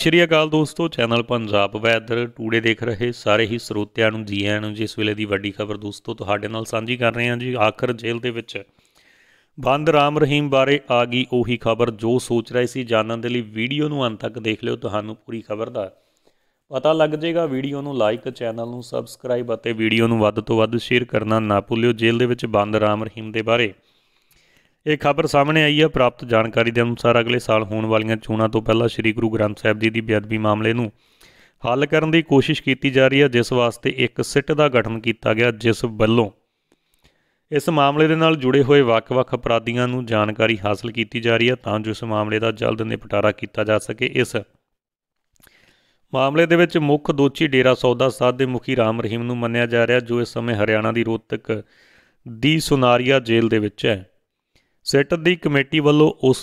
ਸ਼੍ਰੀ ਅਕਾਲ ਦੋਸਤੋ channel Punjab weather today ਦੇਖ ਰਹੇ ਸਾਰੇ ਹੀ ਸਰੋਤਿਆਂ ਨੂੰ ਜੀ ਆਇਆਂ ਨੂੰ ਜਿਸ ਵੇਲੇ ਦੀ ਵੱਡੀ ਖਬਰ ਦੋਸਤੋ ਤੁਹਾਡੇ ਨਾਲ ਸਾਂਝੀ ਕਰ ਰਹੇ ਹਾਂ ਜੀ ਆਖਰ ਜੇਲ੍ਹ ਦੇ ਵਿੱਚ ਬੰਦ ਰਾਮ ਰਹੀਮ ਬਾਰੇ ਆ ਗਈ ਉਹੀ ਖਬਰ ਜੋ ਸੋਚ ਰਹੇ ਸੀ ਜਾਣਨ ਦੇ ਲਈ ਵੀਡੀਓ ਨੂੰ ਅੰਤ ਤੱਕ ਦੇਖ ਲਿਓ ਤੁਹਾਨੂੰ ਪੂਰੀ ਖਬਰ ਦਾ ਪਤਾ ਲੱਗ ਜਾਏਗਾ ਵੀਡੀਓ ਨੂੰ ਲਾਈਕ ਚੈਨਲ ਨੂੰ ਸਬਸਕ੍ਰਾਈਬ ਅਤੇ ਵੀਡੀਓ ਨੂੰ ਵੱਧ ਤੋਂ ਵੱਧ ਸ਼ੇਅਰ ਕਰਨਾ ਨਾ ਭੁੱਲਿਓ ਜੇਲ੍ਹ ਦੇ ਵਿੱਚ ਬੰਦ ਰਾਮ ਰਹੀਮ ਦੇ ਬਾਰੇ ਇਹ ਖਬਰ ਸਾਹਮਣੇ ਆਈ ਹੈ ਪ੍ਰਾਪਤ ਜਾਣਕਾਰੀ ਦੇ ਅਨੁਸਾਰ ਅਗਲੇ ਸਾਲ ਹੋਣ ਵਾਲੀਆਂ ਚੋਣਾਂ ਤੋਂ ਪਹਿਲਾਂ ਸ੍ਰੀ ਗੁਰੂ ਗ੍ਰੰਥ ਸਾਹਿਬ ਜੀ ਦੀ ਬੇਅਦਬੀ ਮਾਮਲੇ ਨੂੰ ਹੱਲ ਕਰਨ ਦੀ ਕੋਸ਼ਿਸ਼ ਕੀਤੀ ਜਾ ਰਹੀ ਹੈ ਜਿਸ ਵਾਸਤੇ ਇੱਕ ਸਿੱਟ ਦਾ ਗਠਨ ਕੀਤਾ ਗਿਆ ਜਿਸ ਵੱਲੋਂ ਇਸ ਮਾਮਲੇ ਦੇ ਨਾਲ ਜੁੜੇ ਹੋਏ ਵੱਖ-ਵੱਖ ਅਪਰਾਧੀਆਂ ਨੂੰ ਜਾਣਕਾਰੀ ਹਾਸਲ ਕੀਤੀ ਜਾ ਰਹੀ ਹੈ ਤਾਂ ਜੋ ਇਸ ਮਾਮਲੇ ਦਾ ਜਲਦ ਨਿਪਟਾਰਾ ਕੀਤਾ ਜਾ ਸਕੇ ਇਸ ਮਾਮਲੇ ਦੇ ਵਿੱਚ ਮੁੱਖ ਦੋਸ਼ੀ ਡੇਰਾ ਸੌਦਾ ਸਾਧ ਦੇ ਮੁਖੀ ਰਾਮ ਰਹੀਮ ਨੂੰ ਮੰਨਿਆ ਜਾ ਰਿਹਾ ਜੋ ਇਸ ਸਮੇਂ ਹਰਿਆਣਾ ਦੀ ਰੋਹਤਕ ਦੀ ਸੁਨਾਰੀਆ ਜੇਲ੍ਹ ਦੇ ਵਿੱਚ ਹੈ ਸੈਟ ਦੀ ਕਮੇਟੀ ਵੱਲੋਂ ਉਸ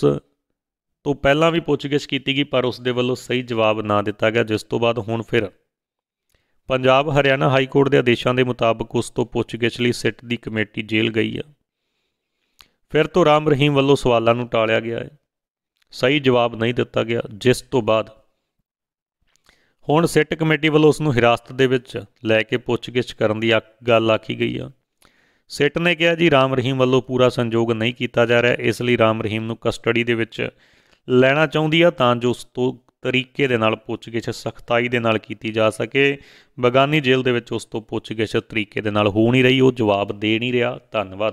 ਤੋਂ ਪਹਿਲਾਂ ਵੀ ਪੁੱਛਗਿੱਛ ਕੀਤੀ ਗਈ ਪਰ ਉਸ ਦੇ ਵੱਲੋਂ ਸਹੀ ਜਵਾਬ ਨਾ ਦਿੱਤਾ ਗਿਆ ਜਿਸ ਤੋਂ ਬਾਅਦ ਹੁਣ ਫਿਰ ਪੰਜਾਬ ਹਰਿਆਣਾ ਹਾਈ ਕੋਰਟ ਦੇ ਆਦੇਸ਼ਾਂ ਦੇ ਮੁਤਾਬਕ ਉਸ ਤੋਂ ਪੁੱਛਗਿੱਛ ਲਈ ਸੈਟ ਦੀ ਕਮੇਟੀ ਜੇਲ੍ਹ ਗਈ ਆ ਫਿਰ ਤੋਂ ਰਾਮ ਰਹੀਮ ਵੱਲੋਂ ਸਵਾਲਾਂ ਨੂੰ ਟਾਲਿਆ ਗਿਆ ਹੈ ਸਹੀ ਜਵਾਬ ਨਹੀਂ ਦਿੱਤਾ ਗਿਆ ਜਿਸ ਤੋਂ ਬਾਅਦ ਹੁਣ ਸੈਟ ਕਮੇਟੀ ਵੱਲੋਂ ਉਸ ਨੂੰ ਹਿਰਾਸਤ ਦੇ ਵਿੱਚ ਲੈ ਕੇ ਪੁੱਛਗਿੱਛ ਕਰਨ ਦੀ ਗੱਲ ਆਖੀ ਗਈ ਆ ਸਿੱਟ ਨੇ ਕਿਹਾ ਜੀ ਰਾਮ ਰਹੀਮ ਵੱਲੋਂ ਪੂਰਾ ਸੰਯੋਗ ਨਹੀਂ ਕੀਤਾ ਜਾ ਰਿਹਾ ਇਸ ਲਈ ਰਾਮ ਰਹੀਮ ਨੂੰ ਕਸਟਡੀ ਦੇ ਵਿੱਚ ਲੈਣਾ ਚਾਹੁੰਦੀ ਆ ਤਾਂ ਜੋ ਉਸ ਤੋਂ ਤਰੀਕੇ ਦੇ ਨਾਲ ਪੁੱਛਗਿੱਛ ਸਖਤਾਈ ਦੇ ਨਾਲ ਕੀਤੀ ਜਾ ਸਕੇ ਬਗਾਨੀ ਜੇਲ੍ਹ ਦੇ ਵਿੱਚ ਉਸ ਤੋਂ ਪੁੱਛਗਿੱਛ ਤਰੀਕੇ ਦੇ ਨਾਲ ਹੋ ਨਹੀਂ ਰਹੀ ਉਹ ਜਵਾਬ ਦੇ ਨਹੀਂ ਰਿਹਾ ਧੰਨਵਾਦ